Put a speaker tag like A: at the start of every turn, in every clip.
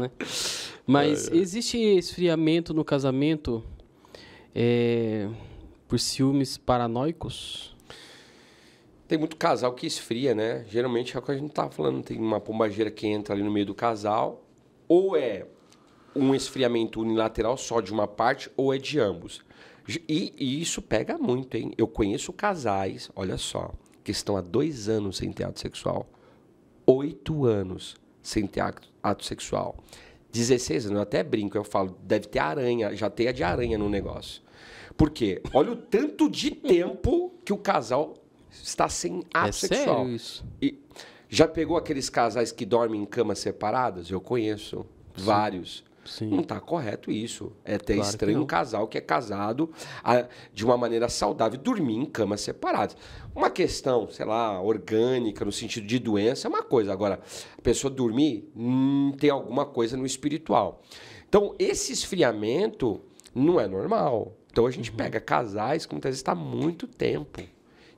A: né? Mas é, é. existe esfriamento no casamento é, por ciúmes paranoicos?
B: Tem muito casal que esfria, né? Geralmente é o que a gente tá falando. Tem uma pombageira que entra ali no meio do casal. Ou é um esfriamento unilateral só de uma parte, ou é de ambos. E, e isso pega muito, hein? Eu conheço casais, olha só, que estão há dois anos sem teatro sexual. Oito anos sem ter ato, ato sexual. 16 anos, eu até brinco, eu falo, deve ter aranha, já a de aranha no negócio. Por quê? Olha o tanto de tempo que o casal está sem ato é sexual. Sério isso? E já pegou aqueles casais que dormem em camas separadas? Eu conheço Sim. vários. Sim. Não está correto isso. É até claro estranho um casal que é casado a, ah, de uma maneira saudável dormir em camas separadas. Uma questão, sei lá, orgânica, no sentido de doença, é uma coisa. Agora, a pessoa dormir hum, tem alguma coisa no espiritual. Então, esse esfriamento não é normal. Então, a gente uhum. pega casais que muitas vezes está muito tempo.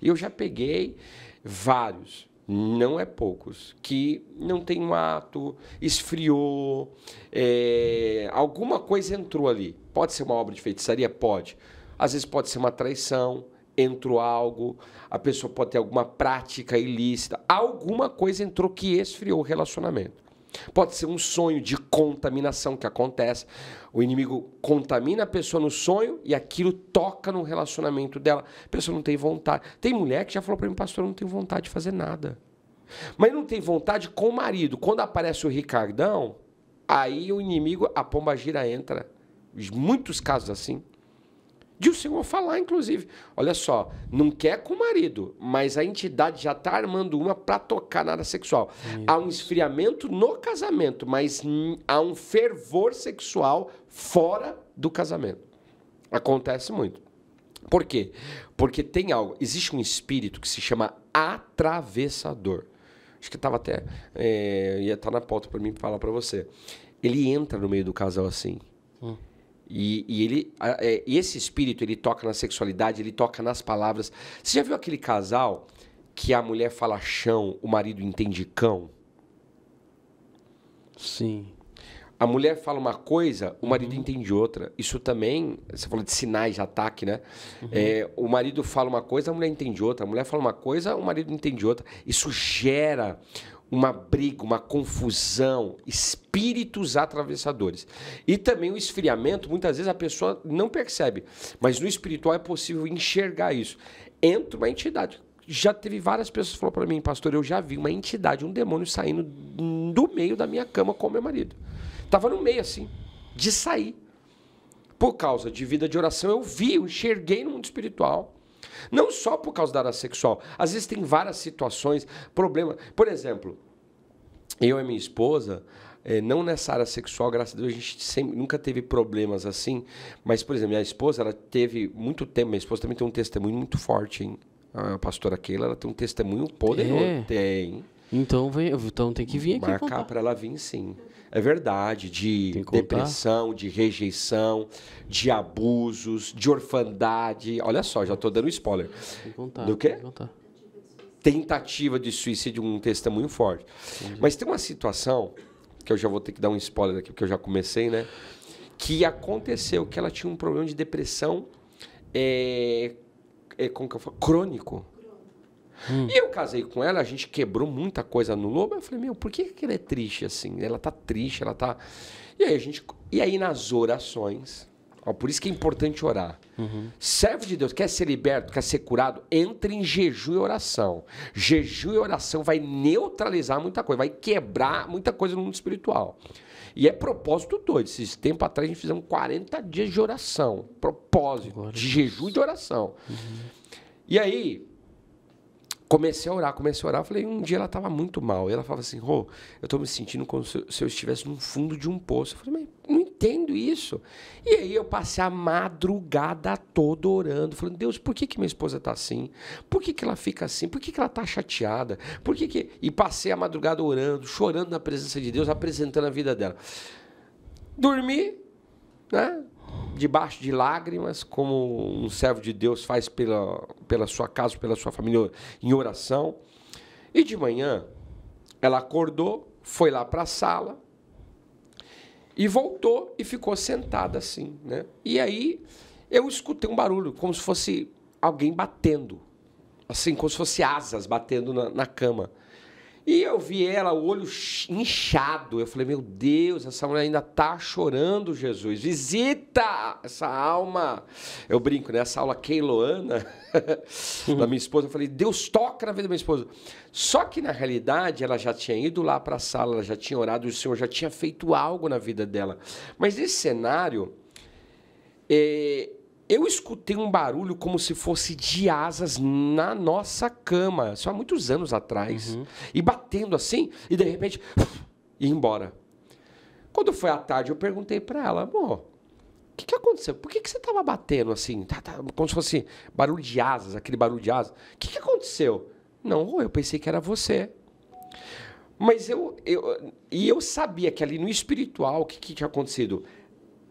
B: E eu já peguei vários não é poucos, que não tem um ato, esfriou, é, alguma coisa entrou ali. Pode ser uma obra de feitiçaria? Pode. Às vezes pode ser uma traição, entrou algo, a pessoa pode ter alguma prática ilícita, alguma coisa entrou que esfriou o relacionamento. Pode ser um sonho de contaminação que acontece. O inimigo contamina a pessoa no sonho e aquilo toca no relacionamento dela. A pessoa não tem vontade. Tem mulher que já falou para mim, pastor, eu não tenho vontade de fazer nada. Mas não tem vontade com o marido. Quando aparece o Ricardão, aí o inimigo, a pomba gira entra. Muitos casos assim de o Senhor falar, inclusive. Olha só, não quer com o marido, mas a entidade já está armando uma para tocar nada sexual. há um esfriamento no casamento, mas há um fervor sexual fora do casamento. Acontece muito. Por quê? Porque tem algo, existe um espírito que se chama atravessador. Acho que estava até. É, ia estar tá na pauta para mim falar para você. Ele entra no meio do casal assim. E, e ele, é, esse espírito, ele toca na sexualidade, ele toca nas palavras. Você já viu aquele casal que a mulher fala chão, o marido entende cão? Sim. A mulher fala uma coisa, o marido uhum. entende outra. Isso também, você falou de sinais de ataque, né? Uhum. É, o marido fala uma coisa, a mulher entende outra. A mulher fala uma coisa, o marido entende outra. Isso gera uma briga, uma confusão, espíritos atravessadores. E também o esfriamento, muitas vezes a pessoa não percebe, mas no espiritual é possível enxergar isso. Entra uma entidade. Já teve várias pessoas que falaram para mim, pastor, eu já vi uma entidade, um demônio saindo do meio da minha cama com meu marido. estava no meio assim, de sair. Por causa de vida de oração, eu vi, eu enxerguei no mundo espiritual. Não só por causa da área sexual. Às vezes tem várias situações, problema. Por exemplo, eu e minha esposa, é, não nessa área sexual, graças a Deus, a gente sempre, nunca teve problemas assim. Mas, por exemplo, minha esposa, ela teve muito tempo. Minha esposa também tem um testemunho muito forte, hein? A pastora Keila, ela tem um testemunho poderoso. É. Tem. Então, vem, então tem que vir aqui. Marcar para ela vir, sim. É verdade, de depressão, de rejeição, de abusos, de orfandade. Olha só, já estou dando spoiler. Tem
A: que contar, Do quê? Tem
B: que contar. Tentativa de suicídio, um testemunho forte. Entendi. Mas tem uma situação, que eu já vou ter que dar um spoiler aqui, porque eu já comecei, né? Que aconteceu que ela tinha um problema de depressão é, é, como que eu falo? crônico. Hum. E eu casei com ela, a gente quebrou muita coisa no lobo. Eu falei, meu, por que, que ela é triste assim? Ela tá triste, ela tá. E aí a gente. E aí nas orações. Ó, por isso que é importante orar. Uhum. Servo de Deus, quer ser liberto, quer ser curado, entre em jejum e oração. Jejum e oração vai neutralizar muita coisa, vai quebrar muita coisa no mundo espiritual. E é propósito doido. Esses tempo atrás a gente fizemos 40 dias de oração. Propósito, Agora de Deus. jejum e de oração. Uhum. E aí, comecei a orar, comecei a orar. Falei, um dia ela estava muito mal. E ela falava assim, Rô, eu estou me sentindo como se eu estivesse no fundo de um poço. Eu falei, mas não entendo isso. E aí eu passei a madrugada toda orando, falando, Deus, por que, que minha esposa está assim? Por que, que ela fica assim? Por que, que ela está chateada? Por que, que. E passei a madrugada orando, chorando na presença de Deus, apresentando a vida dela. Dormi, né? debaixo de lágrimas, como um servo de Deus faz pela, pela sua casa, pela sua família, em oração. E de manhã, ela acordou, foi lá para a sala e voltou e ficou sentada assim, né? E aí eu escutei um barulho, como se fosse alguém batendo, assim, como se fosse asas batendo na, na cama. E eu vi ela, o olho inchado. Eu falei, meu Deus, essa mulher ainda está chorando, Jesus. Visita essa alma. Eu brinco, né? Essa aula keiloana da minha esposa. Eu falei, Deus toca na vida da minha esposa. Só que, na realidade, ela já tinha ido lá para a sala, ela já tinha orado, o Senhor já tinha feito algo na vida dela. Mas esse cenário... É eu escutei um barulho como se fosse de asas na nossa cama, só há muitos anos atrás. Uhum. E batendo assim, e de repente, e embora. Quando foi à tarde, eu perguntei para ela, amor, o que, que aconteceu? Por que, que você estava batendo assim? Tá, tá, como se fosse barulho de asas, aquele barulho de asas. O que, que aconteceu? Não, eu pensei que era você. Mas eu, eu. E eu sabia que ali no espiritual, o que, que tinha acontecido?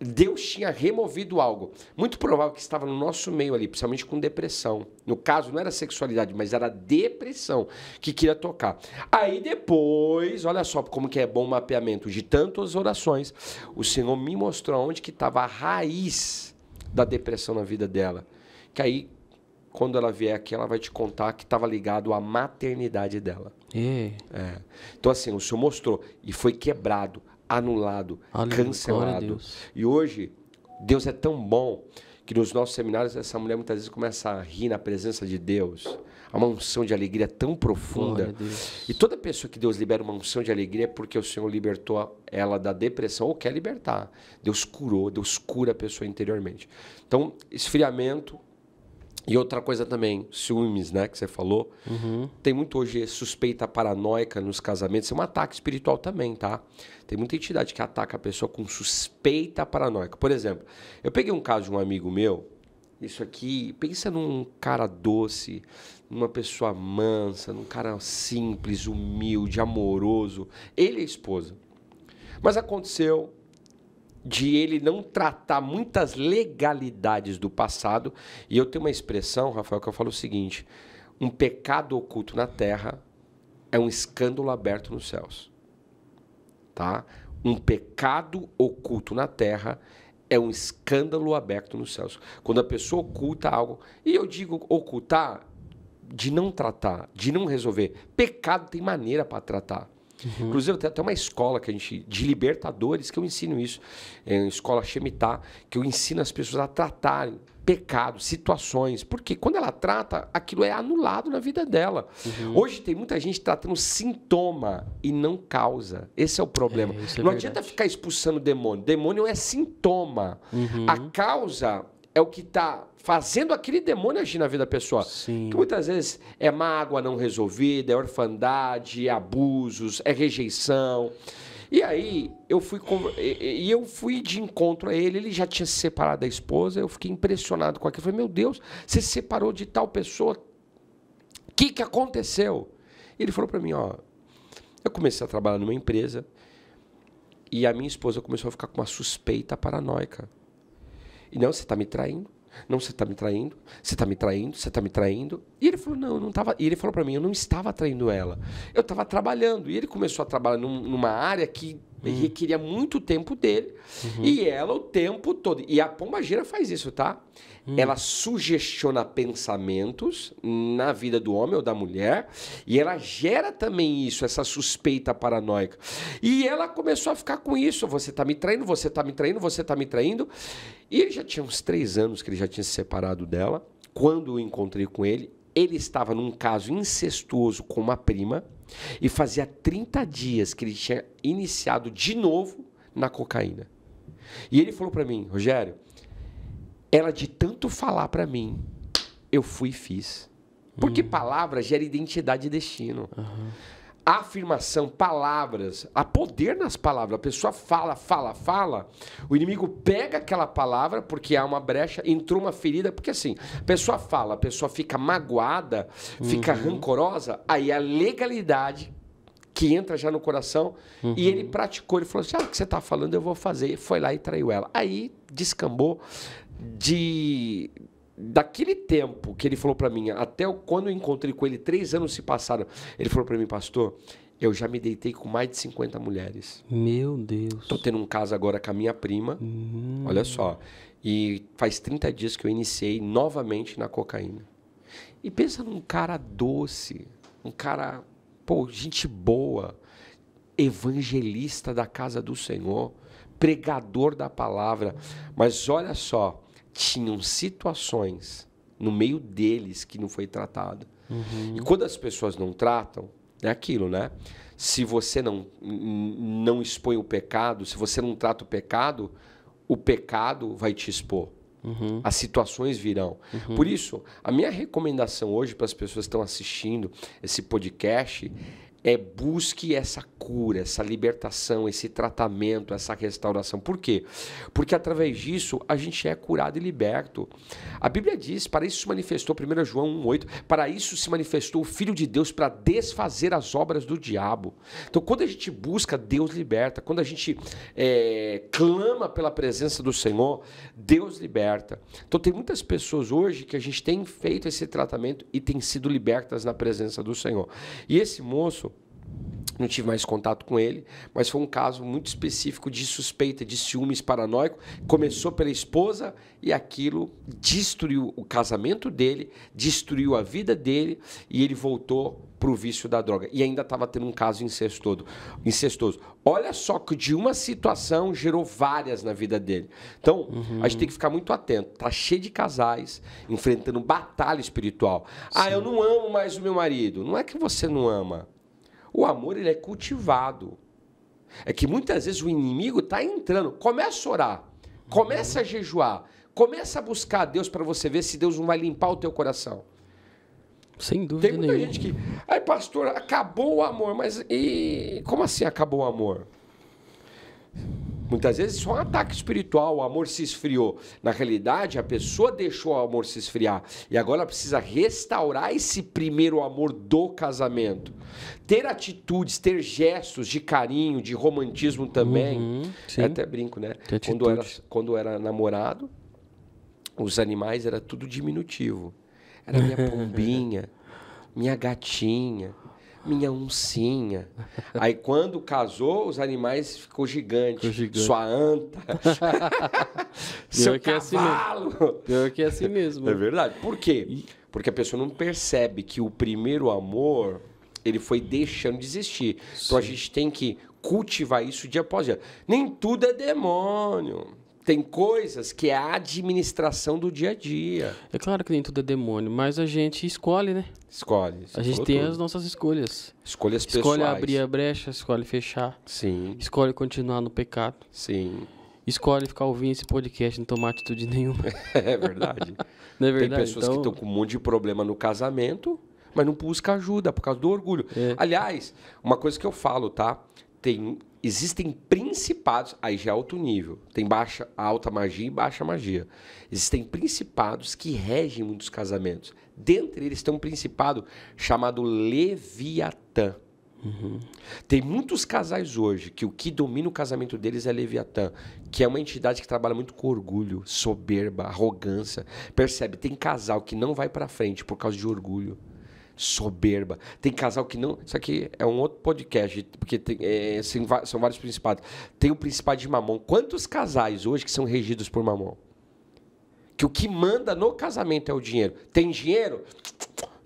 B: Deus tinha removido algo. Muito provável que estava no nosso meio ali, principalmente com depressão. No caso, não era sexualidade, mas era depressão que queria tocar. Aí depois, olha só como que é bom o mapeamento de tantas orações. O Senhor me mostrou onde que estava a raiz da depressão na vida dela. Que aí, quando ela vier aqui, ela vai te contar que estava ligado à maternidade dela. É. é. Então, assim, o Senhor mostrou e foi quebrado anulado, Aleluia, cancelado. E hoje, Deus é tão bom que nos nossos seminários essa mulher muitas vezes começa a rir na presença de Deus. Há é uma unção de alegria tão profunda. E toda pessoa que Deus libera uma unção de alegria é porque o Senhor libertou ela da depressão ou quer libertar. Deus curou, Deus cura a pessoa interiormente. Então, esfriamento, e outra coisa também, ciúmes, né, que você falou. Uhum. Tem muito hoje suspeita paranoica nos casamentos. Isso é um ataque espiritual também, tá? Tem muita entidade que ataca a pessoa com suspeita paranoica. Por exemplo, eu peguei um caso de um amigo meu, isso aqui, pensa num cara doce, numa pessoa mansa, num cara simples, humilde, amoroso. Ele é esposa. Mas aconteceu de ele não tratar muitas legalidades do passado. E eu tenho uma expressão, Rafael, que eu falo o seguinte: um pecado oculto na terra é um escândalo aberto nos céus. Tá? Um pecado oculto na terra é um escândalo aberto nos céus. Quando a pessoa oculta algo, e eu digo ocultar de não tratar, de não resolver. Pecado tem maneira para tratar. Uhum. Inclusive, tem até uma escola que a gente, de libertadores, que eu ensino isso. É uma escola Shemitah, que eu ensino as pessoas a tratarem pecados, situações, porque quando ela trata, aquilo é anulado na vida dela. Uhum. Hoje tem muita gente tratando sintoma e não causa. Esse é o problema. É, é não adianta ficar expulsando o demônio. Demônio é sintoma. Uhum. A causa é o que está fazendo aquele demônio agir na vida pessoal. Sim. Que muitas vezes é mágoa não resolvida, é orfandade, é abusos, é rejeição. E aí eu fui e eu fui de encontro a ele, ele já tinha se separado da esposa, eu fiquei impressionado com aquilo. Eu falei, meu Deus, você se separou de tal pessoa. O que, que aconteceu? E ele falou para mim, ó, eu comecei a trabalhar numa empresa e a minha esposa começou a ficar com uma suspeita paranoica e não, você está me traindo. Não, você está me traindo. Você está me traindo. Você está me traindo. E ele falou, não, eu não estava. E ele falou para mim, eu não estava traindo ela. Eu estava trabalhando. E ele começou a trabalhar num, numa área que Hum. Requeria muito tempo dele. Uhum. E ela o tempo todo. E a pomba-gira faz isso, tá? Hum. Ela sugestiona pensamentos na vida do homem ou da mulher. E ela gera também isso, essa suspeita paranoica. E ela começou a ficar com isso. Você tá me traindo, você tá me traindo, você tá me traindo. E ele já tinha uns três anos que ele já tinha se separado dela. Quando eu encontrei com ele, ele estava num caso incestuoso com uma prima. E fazia 30 dias que ele tinha iniciado de novo na cocaína. E ele falou para mim, Rogério, ela de tanto falar para mim, eu fui e fiz. Porque hum. palavra gera identidade e destino. Uhum afirmação, palavras, há poder nas palavras. A pessoa fala, fala, fala, o inimigo pega aquela palavra porque há uma brecha, entrou uma ferida, porque assim, a pessoa fala, a pessoa fica magoada, fica uhum. rancorosa, aí a legalidade que entra já no coração uhum. e ele uhum. praticou, ele falou assim: "Ah, o que você está falando, eu vou fazer". Foi lá e traiu ela. Aí descambou de daquele tempo que ele falou para mim, até quando eu encontrei com ele, três anos se passaram, ele falou para mim, pastor, eu já me deitei com mais de 50 mulheres.
A: Meu Deus.
B: Tô tendo um caso agora com a minha prima,
A: hum. olha
B: só, e faz 30 dias que eu iniciei novamente na cocaína. E pensa num cara doce, um cara, pô, gente boa, evangelista da casa do Senhor, pregador da palavra, mas olha só, tinham situações no meio deles que não foi tratado. Uhum. E quando as pessoas não tratam, é aquilo, né? Se você não, não expõe o pecado, se você não trata o pecado, o pecado vai te expor. Uhum. As situações virão. Uhum. Por isso, a minha recomendação hoje para as pessoas que estão assistindo esse podcast é busque essa cura, essa libertação, esse tratamento, essa restauração. Por quê? Porque através disso a gente é curado e liberto. A Bíblia diz: para isso se manifestou, 1 João 1,8, para isso se manifestou o Filho de Deus para desfazer as obras do diabo. Então, quando a gente busca, Deus liberta. Quando a gente é, clama pela presença do Senhor, Deus liberta. Então, tem muitas pessoas hoje que a gente tem feito esse tratamento e tem sido libertas na presença do Senhor. E esse moço, não tive mais contato com ele, mas foi um caso muito específico de suspeita de ciúmes paranoico. Começou pela esposa e aquilo destruiu o casamento dele, destruiu a vida dele e ele voltou para o vício da droga. E ainda estava tendo um caso incestuoso. incestuoso. Olha só que de uma situação gerou várias na vida dele. Então, uhum. a gente tem que ficar muito atento. Tá cheio de casais enfrentando batalha espiritual. Sim. Ah, eu não amo mais o meu marido. Não é que você não ama. O amor ele é cultivado. É que muitas vezes o inimigo está entrando. Começa a orar, começa a jejuar, começa a buscar a Deus para você ver se Deus não vai limpar o teu coração. Sem dúvida. Tem muita nenhuma. gente que. aí, pastor, acabou o amor, mas e como assim acabou o amor? Muitas vezes isso é um ataque espiritual, o amor se esfriou. Na realidade, a pessoa deixou o amor se esfriar e agora precisa restaurar esse primeiro amor do casamento. Ter atitudes, ter gestos de carinho, de romantismo também. Uhum, até brinco, né? Quando era, quando era namorado, os animais era tudo diminutivo. Era minha pombinha, minha gatinha, minha uncinha. Aí quando casou, os animais ficou gigante. Ficou gigante. Sua anta.
A: Seu Pior cavalo.
B: Que é assim que é assim mesmo. É verdade. Por quê? Porque a pessoa não percebe que o primeiro amor, ele foi deixando de existir. Sim. Então a gente tem que cultivar isso dia após dia. Nem tudo é demônio. Tem coisas que é a administração do dia a dia.
A: É claro que nem tudo é demônio, mas a gente escolhe, né? Escolhe. A gente tem tudo. as
B: nossas escolhas. Escolhas escolhe pessoais. Escolhe abrir a
A: brecha, escolhe fechar. Sim. Escolhe continuar no pecado. Sim. Escolhe ficar ouvindo esse podcast e não tomar atitude nenhuma. É verdade. não é verdade? Tem pessoas então... que estão
B: com um monte de problema no casamento, mas não busca ajuda por causa do orgulho. É. Aliás, uma coisa que eu falo, tá? Tem, existem principados, aí já é alto nível, tem baixa, alta magia e baixa magia. Existem principados que regem muitos casamentos. Dentre eles tem um principado chamado Leviatã. Uhum. Tem muitos casais hoje que o que domina o casamento deles é Leviatã, que é uma entidade que trabalha muito com orgulho, soberba, arrogância. Percebe? Tem casal que não vai para frente por causa de orgulho soberba. Tem casal que não. Isso aqui é um outro podcast, porque tem, é, são vários principados. Tem o principado de mamão. Quantos casais hoje que são regidos por mamão? Que o que manda no casamento é o dinheiro. Tem dinheiro?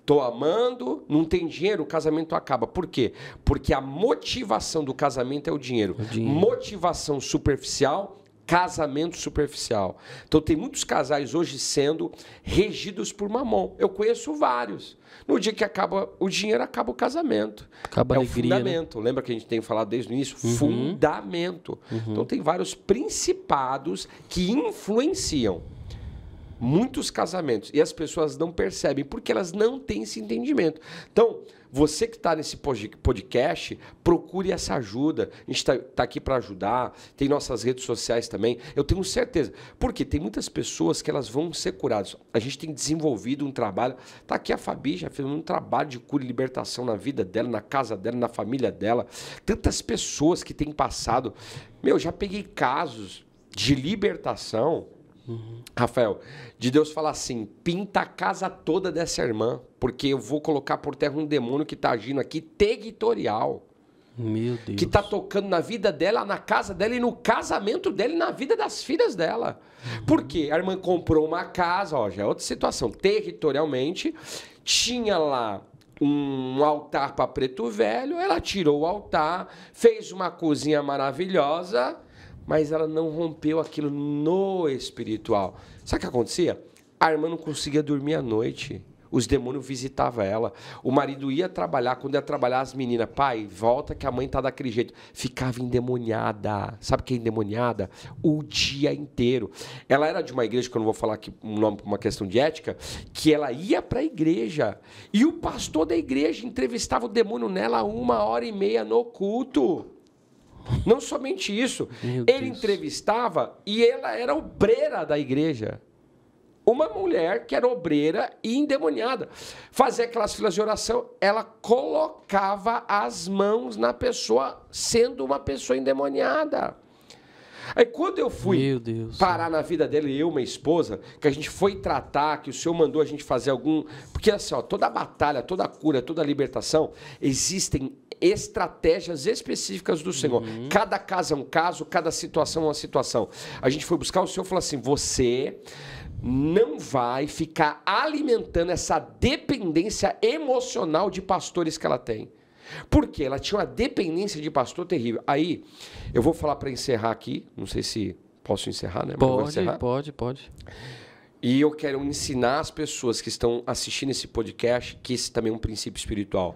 B: Tô amando, não tem dinheiro, o casamento acaba. Por quê? Porque a motivação do casamento é o dinheiro. É o dinheiro. Motivação superficial casamento superficial. Então tem muitos casais hoje sendo regidos por mamon. Eu conheço vários. No dia que acaba o dinheiro, acaba o casamento. Acaba é alegria, o né? fundamento. Né? Lembra que a gente tem falado desde o início? Uhum. Fundamento. Uhum. Então tem vários principados que influenciam muitos casamentos e as pessoas não percebem porque elas não têm esse entendimento. Então, você que está nesse podcast, procure essa ajuda. A gente está tá aqui para ajudar. Tem nossas redes sociais também. Eu tenho certeza. Porque tem muitas pessoas que elas vão ser curadas. A gente tem desenvolvido um trabalho. Está aqui a Fabi, já fez um trabalho de cura e libertação na vida dela, na casa dela, na família dela. Tantas pessoas que têm passado. Meu, já peguei casos de libertação Uhum. Rafael, de Deus falar assim: pinta a casa toda dessa irmã, porque eu vou colocar por terra um demônio que está agindo aqui territorial. Meu tá Deus. Que está tocando na vida dela, na casa dela e no casamento dela e na vida das filhas dela. Uhum. Por quê? A irmã comprou uma casa, ó, já é outra situação, territorialmente, tinha lá um altar para preto velho, ela tirou o altar, fez uma cozinha maravilhosa mas ela não rompeu aquilo no espiritual. Sabe o que acontecia? A irmã não conseguia dormir à noite. Os demônios visitavam ela. O marido ia trabalhar. Quando ia trabalhar, as meninas, pai, volta que a mãe está daquele jeito. Ficava endemoniada. Sabe que é endemoniada? O dia inteiro. Ela era de uma igreja, que eu não vou falar aqui um nome por uma questão de ética, que ela ia para a igreja. E o pastor da igreja entrevistava o demônio nela uma hora e meia no culto. Não somente isso, Meu ele Deus. entrevistava e ela era obreira da igreja. Uma mulher que era obreira e endemoniada. Fazia aquelas filas de oração, ela colocava as mãos na pessoa, sendo uma pessoa endemoniada. Aí quando eu fui parar na vida dele, eu, minha esposa, que a gente foi tratar, que o senhor mandou a gente fazer algum. Porque assim, ó, toda batalha, toda cura, toda libertação, existem estratégias específicas do Senhor. Uhum. Cada caso é um caso, cada situação é uma situação. A gente foi buscar o Senhor e falou assim: você não vai ficar alimentando essa dependência emocional de pastores que ela tem. Porque ela tinha uma dependência de pastor terrível. Aí, eu vou falar para encerrar aqui, não sei se posso encerrar, né? Pode, encerrar. pode, pode. E eu quero ensinar as pessoas que estão assistindo esse podcast que esse também é um princípio espiritual.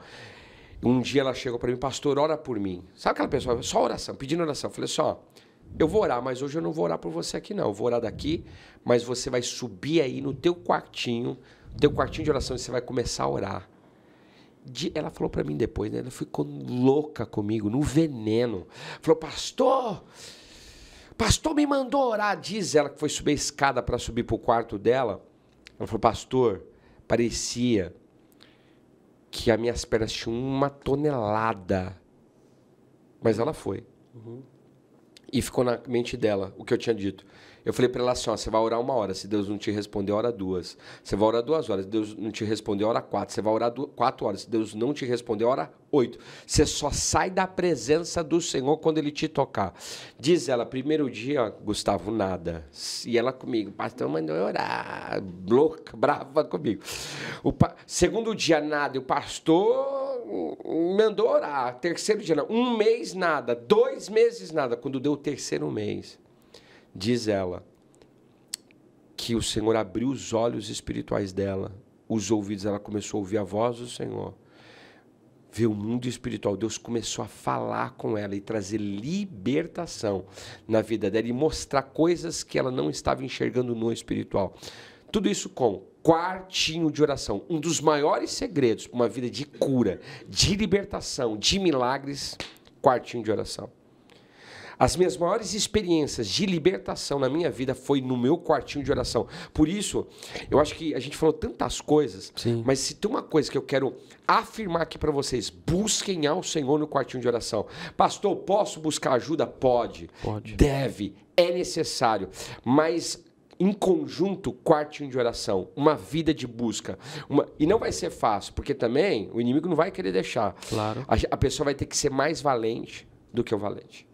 B: Um dia ela chegou para mim, pastor, ora por mim. Sabe aquela pessoa? Só oração, pedindo oração. Eu falei só, eu vou orar, mas hoje eu não vou orar por você aqui, não. Eu vou orar daqui, mas você vai subir aí no teu quartinho, no teu quartinho de oração, e você vai começar a orar. De, ela falou para mim depois, né? Ela ficou louca comigo, no veneno. Falou, pastor, pastor me mandou orar. Diz ela que foi subir a escada para subir para o quarto dela. Ela falou, pastor, parecia que as minhas pernas tinham uma tonelada. Mas ela foi. Uhum. E ficou na mente dela o que eu tinha dito. Eu falei para ela assim: ó, você vai orar uma hora. Se Deus não te responder, hora duas. Você vai orar duas horas. Se Deus não te responder, hora quatro. Você vai orar quatro horas. Se Deus não te responder, hora 8. Você só sai da presença do Senhor quando ele te tocar. Diz ela, primeiro dia, Gustavo, nada. E ela comigo, pastor mandou orar, louca, brava comigo. O pa... Segundo dia, nada. E o pastor mandou orar. Terceiro dia, não. um mês, nada. Dois meses, nada. Quando deu o terceiro mês, diz ela que o Senhor abriu os olhos espirituais dela, os ouvidos, ela começou a ouvir a voz do Senhor ver o mundo espiritual. Deus começou a falar com ela e trazer libertação na vida dela e mostrar coisas que ela não estava enxergando no espiritual. Tudo isso com quartinho de oração. Um dos maiores segredos para uma vida de cura, de libertação, de milagres, quartinho de oração. As minhas maiores experiências de libertação na minha vida foi no meu quartinho de oração. Por isso, eu acho que a gente falou tantas coisas, Sim. mas se tem uma coisa que eu quero afirmar aqui para vocês, busquem ao Senhor no quartinho de oração. Pastor, posso buscar ajuda? Pode. Pode. Deve, é necessário, mas em conjunto, quartinho de oração, uma vida de busca. Uma... E não vai ser fácil, porque também o inimigo não vai querer deixar. Claro. A, a pessoa vai ter que ser mais valente do que o valente.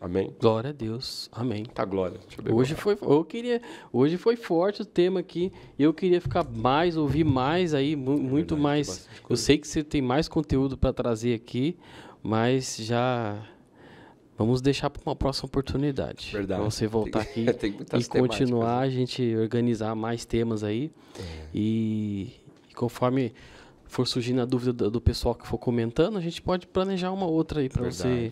A: Amém. Glória a Deus. Amém. Tá glória. hoje foi, eu queria, hoje foi forte o tema aqui. Eu queria ficar mais, ouvir mais aí, mu é muito verdade, mais. Eu sei que você tem mais conteúdo para trazer aqui, mas já vamos deixar para uma próxima oportunidade. Verdade. Pra você voltar aqui e continuar né? a gente organizar mais temas aí. É. E, e conforme for surgindo a dúvida do, do pessoal que for comentando, a gente pode planejar uma outra aí para você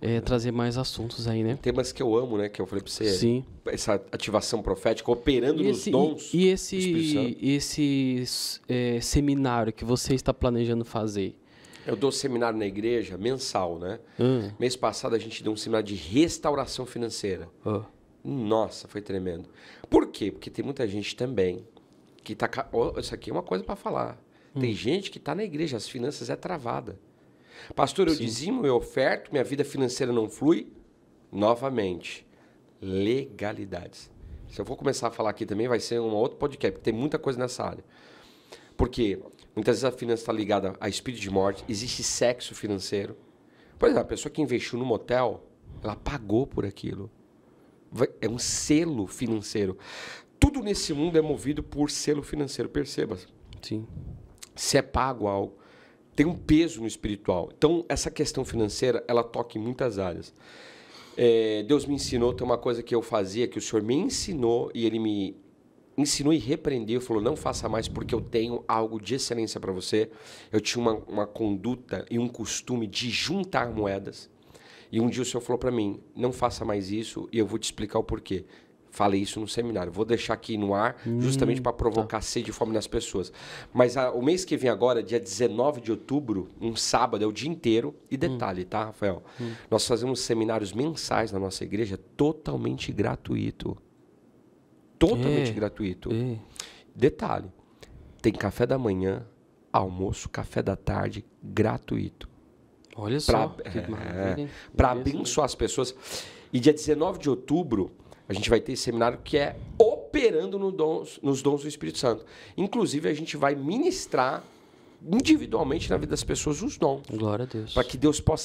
A: é, trazer mais assuntos
B: aí, né? Temas que eu amo, né? Que eu falei para você. Sim. Essa ativação profética operando nos dons. E, e
A: esse, esse é, seminário que você está planejando fazer?
B: Eu dou seminário na igreja mensal, né? Hum. Mês passado a gente deu um seminário de restauração financeira. Oh. Nossa, foi tremendo. Por quê? Porque tem muita gente também que tá. Oh, isso aqui é uma coisa para falar tem hum. gente que está na igreja, as finanças é travada. Pastor, eu Sim. dizimo, eu oferto, minha vida financeira não flui. Novamente, legalidades. Se eu for começar a falar aqui também, vai ser um outro podcast, porque tem muita coisa nessa área. Porque muitas vezes a finança está ligada a espírito de morte, existe sexo financeiro. Por exemplo, é, a pessoa que investiu no motel, ela pagou por aquilo. É um selo financeiro. Tudo nesse mundo é movido por selo financeiro, perceba. Sim se é pago algo, tem um peso no espiritual. Então, essa questão financeira, ela toca em muitas áreas. É, Deus me ensinou, tem uma coisa que eu fazia, que o Senhor me ensinou, e Ele me ensinou e repreendeu, falou, não faça mais porque eu tenho algo de excelência para você. Eu tinha uma, uma conduta e um costume de juntar moedas. E um dia o Senhor falou para mim, não faça mais isso, e eu vou te explicar o porquê falei isso no seminário. Vou deixar aqui no ar, hum, justamente para provocar tá. sede e fome nas pessoas. Mas a, o mês que vem agora, dia 19 de outubro, um sábado, é o dia inteiro. E hum. detalhe, hum. tá, Rafael? Hum. Nós fazemos seminários mensais na nossa igreja, totalmente gratuito. Totalmente é. gratuito. É. Detalhe: tem café da manhã, almoço, café da tarde, gratuito. Olha pra, só. É, para abençoar as pessoas. E dia 19 de outubro, a gente vai ter esse seminário que é operando no dons, nos dons do Espírito Santo. Inclusive, a gente vai ministrar individualmente na vida das pessoas os dons.
A: Glória a Deus. Para que
B: Deus possa